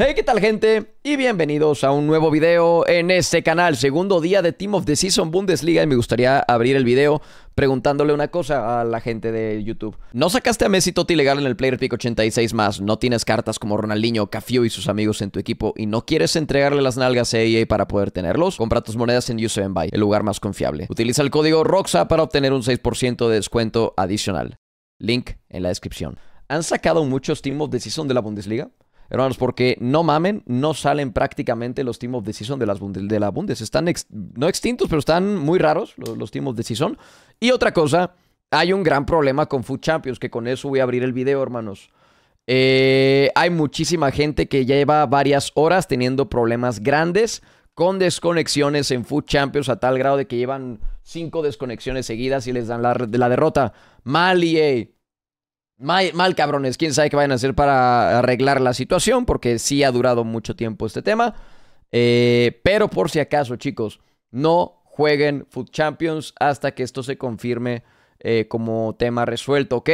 Hey, ¿qué tal gente? Y bienvenidos a un nuevo video en este canal. Segundo día de Team of the Season Bundesliga y me gustaría abrir el video preguntándole una cosa a la gente de YouTube. No sacaste a Messi Totti legal en el Player Pick 86 más, no tienes cartas como Ronaldinho, Cafio y sus amigos en tu equipo y no quieres entregarle las nalgas a EA para poder tenerlos, compra tus monedas en Use Buy, el lugar más confiable. Utiliza el código ROXA para obtener un 6% de descuento adicional. Link en la descripción. ¿Han sacado muchos Team of the Season de la Bundesliga? hermanos, porque no mamen, no salen prácticamente los Team of the Season de, las, de la Bundes. Están no extintos, pero están muy raros los, Team of the Season. Y otra cosa, hay un gran problema con Food Champions, que con eso voy a abrir el video, hermanos. Eh, hay muchísima gente que lleva varias horas teniendo problemas grandes con desconexiones en Food Champions a tal grado de que llevan cinco desconexiones seguidas y les dan la, derrota. ¡Mali, eh! Mal, cabrones, quién sabe qué vayan a hacer para arreglar la situación, porque sí ha durado mucho tiempo este tema. Eh, pero por si acaso, chicos, no jueguen Food Champions hasta que esto se confirme eh, como tema resuelto, ¿ok?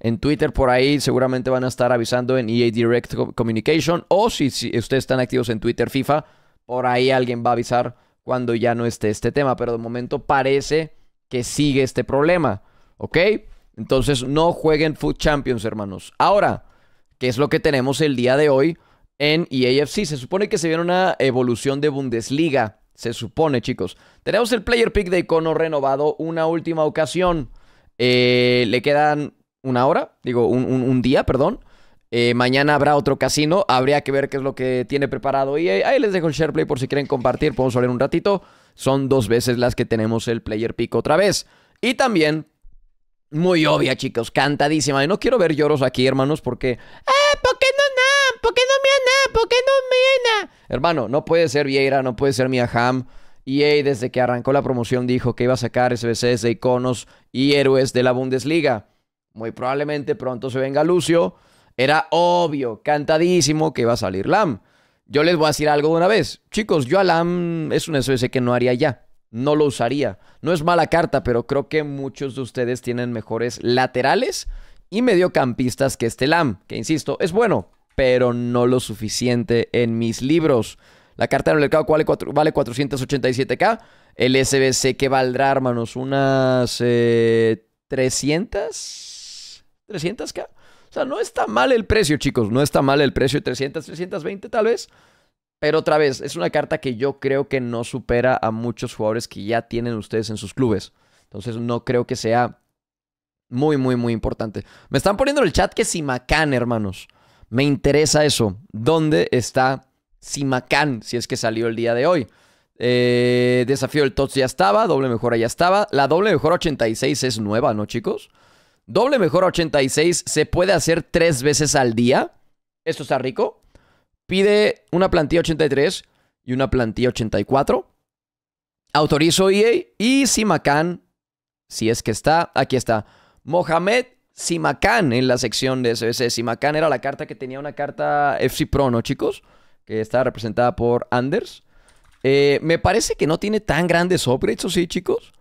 En Twitter por ahí seguramente van a estar avisando en EA Direct Communication o si, si ustedes están activos en Twitter FIFA, por ahí alguien va a avisar cuando ya no esté este tema, pero de momento parece que sigue este problema, ¿ok? Entonces, no jueguen Food Champions, hermanos. Ahora, ¿qué es lo que tenemos el día de hoy en EAFC? Se supone que se viene una evolución de Bundesliga. Se supone, chicos. Tenemos el player pick de icono renovado una última ocasión. Eh, le quedan una hora, digo, un, día, perdón. Eh, mañana habrá otro casino. Habría que ver qué es lo que tiene preparado. Y ahí, les dejo el SharePlay por si quieren compartir. Podemos hablar un ratito. Son dos veces las que tenemos el player pick otra vez. Y también muy obvia, chicos. Cantadísima. no quiero ver lloros aquí, hermanos, porque... ¡Ah! ¿Por qué no na? ¿Por qué no me na? ¿Por qué no me na? Hermano, no puede ser Vieira, no puede ser Miaham. Y e desde que arrancó la promoción dijo que iba a sacar SBCs de iconos y héroes de la Bundesliga. Muy probablemente pronto se venga Lucio. Era obvio, cantadísimo que iba a salir Lam. Yo les voy a decir algo de una vez. Chicos, yo a Lam es un SBC que no haría ya no lo usaría. No es mala carta, pero creo que muchos de ustedes tienen mejores laterales y mediocampistas que este Lam, que insisto, es bueno, pero no lo suficiente en mis libros. La carta en el mercado vale, vale 487k. El SBC que valdrá, hermanos, unas 300. Eh, 300k. O sea, no está mal el precio, chicos. No está mal el precio. 300, 320 tal vez. Pero otra vez, es una carta que yo creo que no supera a muchos jugadores que ya tienen ustedes en sus clubes. Entonces no creo que sea muy, muy, muy importante. Me están poniendo en el chat que Simacán, hermanos. Me interesa eso. ¿Dónde está Simacán? Si es que salió el día de hoy. Eh, desafío del TOTS ya estaba, doble mejora ya estaba. La doble mejora 86 es nueva, ¿no, chicos? Doble mejora 86 se puede hacer tres veces al día. Esto está rico. Pide una plantilla 83 y una plantilla 84. Autorizo EA y Simacán, si es que está, aquí está. Mohamed Simacán en la sección de SBC. Simacán era la carta que tenía una carta FC Pro, ¿no, chicos? Que está representada por Anders. Eh, me parece que no tiene tan grandes upgrades, ¿o sí, chicos?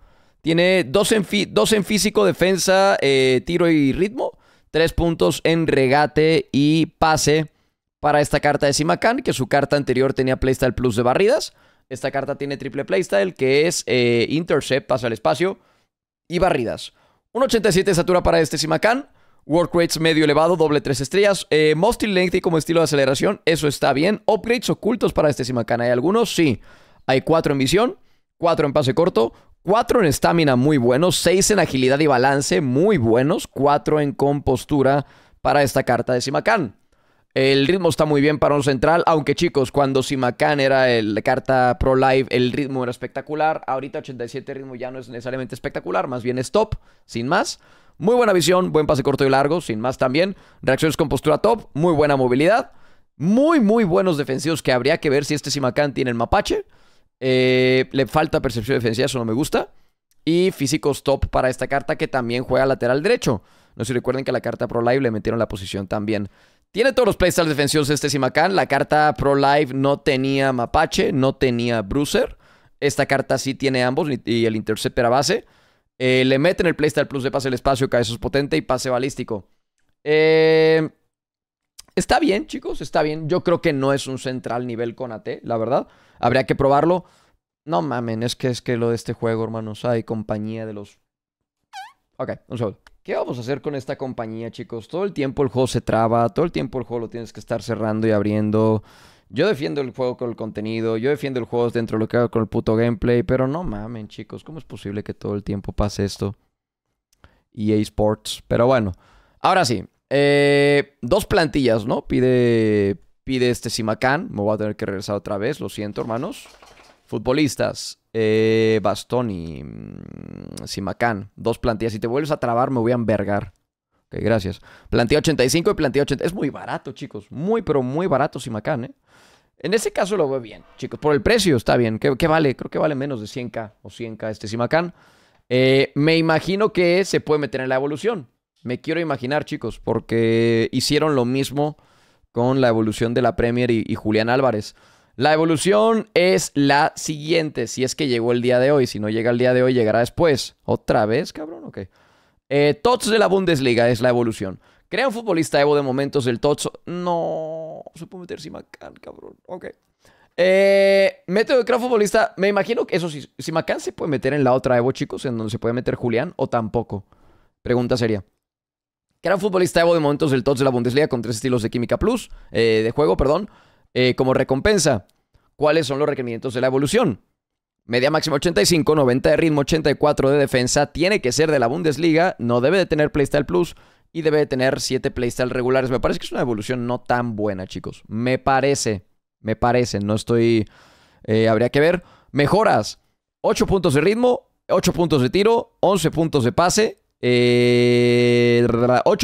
Tiene dos en, dos en físico, defensa, eh, tiro y ritmo. Tres puntos en regate y pase para esta carta de Simacan, que su carta anterior tenía Playstyle Plus de barridas. Esta carta tiene triple Playstyle, que es eh, Intercept, pasa al espacio, y barridas. 87 de estatura para este Simacan. Work rates medio elevado, doble 3 estrellas. Eh, length Lengthy como estilo de aceleración, eso está bien. Upgrades ocultos para este Simacan. ¿Hay algunos? Sí. Hay 4 en visión, 4 en pase corto, 4 en estamina muy buenos, 6 en agilidad y balance muy buenos, 4 en compostura para esta carta de Simacan. El ritmo está muy bien para un central, aunque chicos, cuando Simacán era el carta Pro Live, el ritmo era espectacular. Ahorita 87 ritmo ya no es necesariamente espectacular, más bien es top, sin más. Muy buena visión, buen pase corto y largo, sin más también. Reacciones con postura top, muy buena movilidad. Muy, muy buenos defensivos que habría que ver si este Simacán tiene el mapache. Eh, le falta percepción defensiva, eso no me gusta. Y físicos top para esta carta que también juega lateral derecho. No sé si recuerden que la carta Pro Live le metieron la posición también tiene todos los playstyles defensivos este Simacán. La carta Pro life no tenía Mapache, no tenía Bruiser. Esta carta sí tiene ambos y el Interceptor a base. Eh, le meten el playstyle plus de pase el espacio, es potente y pase balístico. Eh, está bien, chicos, está bien. Yo creo que no es un central nivel con AT, la verdad. Habría que probarlo. No mamen, es que es que lo de este juego, hermanos. Hay compañía de los. Ok, un segundo. ¿Qué vamos a hacer con esta compañía, chicos? Todo el tiempo el juego se traba, todo el tiempo el juego lo tienes que estar cerrando y abriendo. Yo defiendo el juego con el contenido, yo defiendo el juego dentro de lo que hago con el puto gameplay, pero no mamen, chicos, ¿cómo es posible que todo el tiempo pase esto? EA Sports, pero bueno. Ahora sí, eh, dos plantillas, ¿no? Pide, pide este Simacán, me voy a tener que regresar otra vez, lo siento, hermanos. Futbolistas, eh, bastón y mm, Simacán, dos plantillas. Si te vuelves a trabar, me voy a envergar. Ok, gracias. Plantilla 85 y plantilla 80. Es muy barato, chicos. Muy, pero muy barato Simacán, ¿eh? En ese caso lo veo bien, chicos. Por el precio está bien. ¿Qué, vale? Creo que vale menos de 100k o 100k este Simacán. Eh, me imagino que se puede meter en la evolución. Me quiero imaginar, chicos, porque hicieron lo mismo con la evolución de la Premier y, y Julián Álvarez. La evolución es la siguiente, si es que llegó el día de hoy, si no llega el día de hoy, llegará después. ¿Otra vez, cabrón? Ok. Eh, tots de la Bundesliga es la evolución. ¿Crea un futbolista Evo de momentos del Tots? No, se puede meter Simacán, cabrón. Ok. Eh, método de futbolista, me imagino que eso sí, Simacán se puede meter en la otra Evo, chicos, en donde se puede meter Julián o tampoco. Pregunta sería. Crea futbolista Evo de momentos del Tots de la Bundesliga con tres estilos de química plus, eh, de juego, perdón. Eh, como recompensa. ¿Cuáles son los requerimientos de la evolución? Media máxima 85, 90 de ritmo, 84 de defensa. Tiene que ser de la Bundesliga. No debe de tener Playstyle Plus. Y debe de tener 7 Playstyle regulares. Me parece que es una evolución no tan buena, chicos. Me parece. Me parece. No estoy... Eh, habría que ver. Mejoras. 8 puntos de ritmo. 8 puntos de tiro. 11 puntos de pase. 8 eh,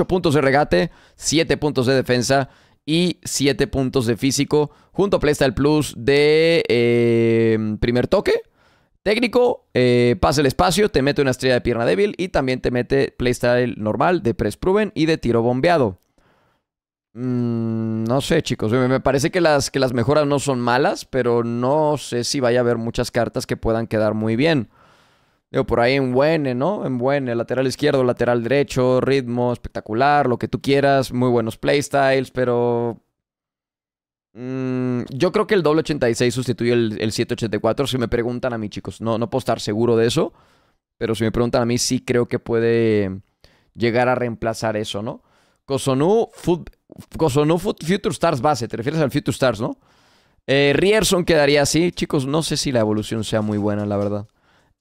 puntos de regate. 7 puntos de defensa y 7 puntos de físico, junto a PlayStyle Plus de eh, primer toque. Técnico, eh, pasa el espacio, te mete una estrella de pierna débil y también te mete playstyle normal de press proven y de tiro bombeado. Mm, no sé, chicos. Me parece que las, que las mejoras no son malas, pero no sé si vaya a haber muchas cartas que puedan quedar muy bien. Digo, por ahí en Buene, ¿no? En Buene, lateral izquierdo, lateral derecho, ritmo espectacular, lo que tú quieras, muy buenos playstyles, pero mm, yo creo que el doble 86 sustituye el, el, 784. Si me preguntan a mí, chicos, no, no puedo estar seguro de eso. Pero si me preguntan a mí, sí creo que puede llegar a reemplazar eso, ¿no? Kosonu, Future Stars base. Te refieres al Future Stars, ¿no? Eh, Rierson quedaría así. Chicos, no sé si la evolución sea muy buena, la verdad.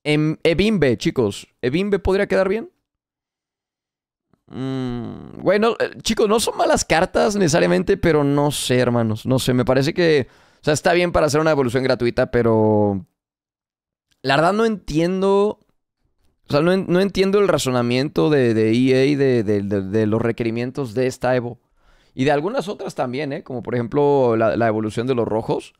En em, Ebimbe, chicos. ¿Ebimbe podría quedar bien? Mm, bueno, eh, chicos, no son malas cartas necesariamente, pero no sé, hermanos. No sé, me parece que. O sea, está bien para hacer una evolución gratuita, pero. La verdad no entiendo. O sea, no, entiendo el razonamiento de, de EA de, los requerimientos de esta Evo. Y de algunas otras también, ¿eh? Como por ejemplo la evolución de los rojos.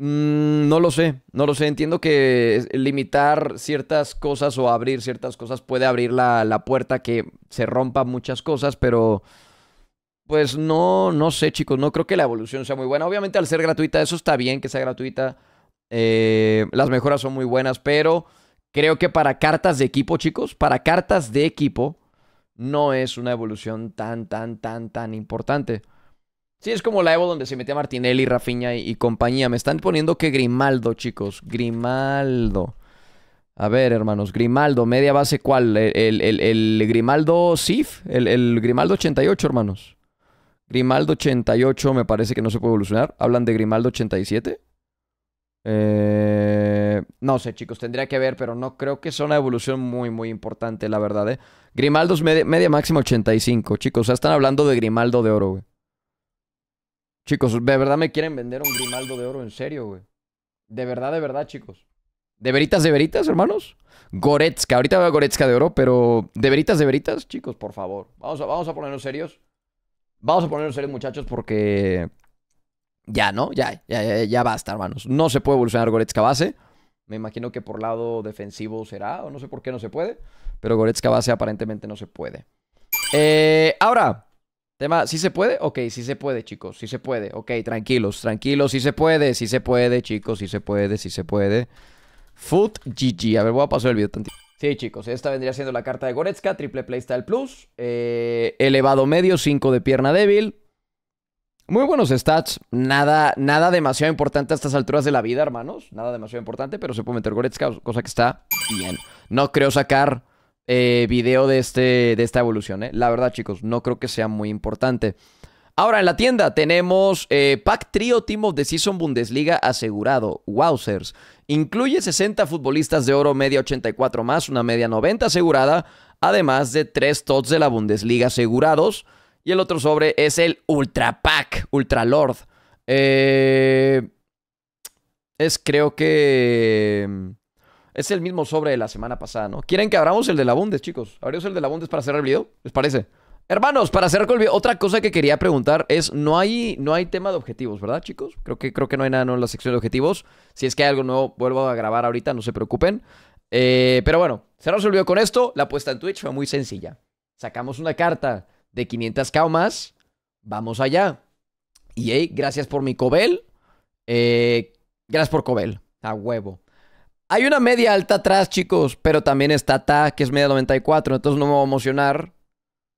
Mm, no lo sé, no lo sé. Entiendo que limitar ciertas cosas o abrir ciertas cosas puede abrir la, puerta que se rompa muchas cosas, pero... Pues no, no sé, chicos. No creo que la evolución sea muy buena. Obviamente, al ser gratuita, eso está bien que sea gratuita. Eh, las mejoras son muy buenas, pero creo que para cartas de equipo, chicos, para cartas de equipo, no es una evolución tan, tan, tan, tan importante. Sí, es como la Evo donde se metía Martinelli, Rafiña y, compañía. Me están poniendo que Grimaldo, chicos. Grimaldo. A ver, hermanos. Grimaldo, media base, ¿cuál? ¿El, el Grimaldo SIF? El, Grimaldo 88, hermanos. Grimaldo 88 me parece que no se puede evolucionar. ¿Hablan de Grimaldo 87? Eh, no sé, chicos, tendría que ver, pero no creo que sea una evolución muy, muy importante, la verdad, ¿eh? Grimaldos media, media máxima 85, chicos. O sea, están hablando de Grimaldo de oro, güey. Chicos, de verdad me quieren vender un Grimaldo de oro, en serio, güey. De verdad, de verdad, chicos. ¿De veritas, de veritas, hermanos? Goretzka, ahorita veo Goretzka de oro, pero ¿de veritas, de veritas? Chicos, por favor, vamos a, vamos a ponernos serios. Vamos a ponernos serios, muchachos, porque ya, ¿no? Ya, ya, ya, ya basta, hermanos. No se puede evolucionar Goretzka base. Me imagino que por lado defensivo será, o no sé por qué no se puede, pero Goretzka base aparentemente no se puede. Eh, ahora, Tema, ¿sí se puede? Ok, sí se puede, chicos, sí se puede. Ok, tranquilos, tranquilos, sí se puede, sí se puede, chicos, sí se puede, sí se puede. Foot GG. A ver, voy a pasar el video tantito. Sí, chicos, esta vendría siendo la carta de Goretzka, triple playstyle plus, eh, elevado medio, 5 de pierna débil. Muy buenos stats, nada, nada demasiado importante a estas alturas de la vida, hermanos. Nada demasiado importante, pero se puede meter Goretzka, cosa que está bien. No creo sacar eh, video de, este, de esta evolución. ¿eh? La verdad, chicos, no creo que sea muy importante. Ahora en la tienda tenemos eh, Pack Trio Team of the Season Bundesliga asegurado. Wowzers. Incluye 60 futbolistas de oro, media 84 más, una media 90 asegurada, además de tres tots de la Bundesliga asegurados. Y el otro sobre es el Ultra Pack, Ultra Lord. Eh, es creo que es el mismo sobre de la semana pasada, ¿no? ¿Quieren que abramos el de la Bundes, chicos? ¿Abrimos el de la Bundes para cerrar el video? ¿Les parece? Hermanos, para cerrar el video, otra cosa que quería preguntar es, no hay, no hay tema de objetivos, ¿verdad, chicos? Creo que, creo que no hay nada en la sección de objetivos. Si es que hay algo nuevo, vuelvo a grabar ahorita, no se preocupen. Eh, pero bueno, se el video con esto. La apuesta en Twitch fue muy sencilla. Sacamos una carta de 500k más. Vamos allá. Y gracias por mi Cobel. Eh, gracias por Cobel. A huevo. Hay una media alta atrás, chicos, pero también está Ta, que es media 94, entonces no me voy a emocionar.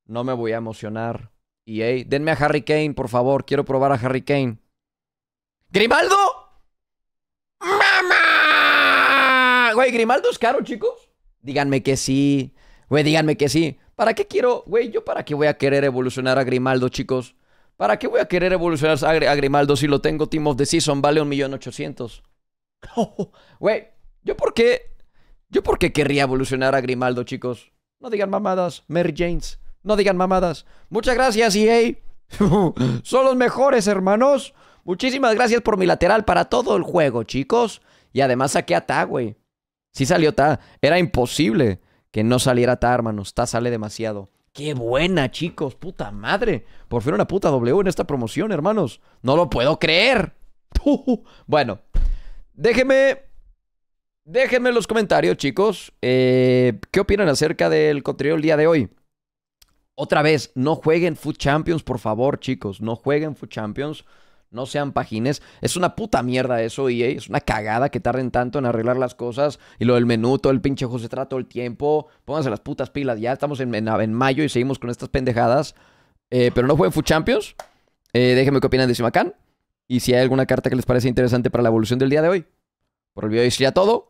No me voy a emocionar. Y hey, denme a Harry Kane, por favor, quiero probar a Harry Kane. ¡Grimaldo! ¡Mamá! Güey, ¿Grimaldo es caro, chicos? Díganme que sí. Güey, díganme que sí. ¿Para qué quiero? Güey, ¿yo para qué voy a querer evolucionar a Grimaldo, chicos? ¿Para qué voy a querer evolucionar a, Grimaldo si lo tengo Team of the Season? Vale 1.800.000. Güey, ¿Yo por qué? ¿Yo por qué querría evolucionar a Grimaldo, chicos? No digan mamadas, Mary James No digan mamadas. Muchas gracias, EA. Son los mejores, hermanos. Muchísimas gracias por mi lateral para todo el juego, chicos. Y además saqué a Ta, güey. Sí salió Ta. Era imposible que no saliera Ta, hermanos. Ta sale demasiado. ¡Qué buena, chicos! ¡Puta madre! Por fin una puta W en esta promoción, hermanos. ¡No lo puedo creer! bueno, déjeme Déjenme en los comentarios, chicos, eh, qué opinan acerca del contenido del día de hoy. Otra vez, no jueguen Food Champions, por favor, chicos. No jueguen Food Champions. No sean pajines. Es una puta mierda eso, EA. Es una cagada que tarden tanto en arreglar las cosas. Y lo del menú, todo el pinche José todo el tiempo. Pónganse las putas pilas. Ya estamos en, en, mayo y seguimos con estas pendejadas. Eh, pero no jueguen Food Champions. Eh, déjenme qué opinan de Simacán. Y si hay alguna carta que les parece interesante para la evolución del día de hoy. Por el video de hoy sería todo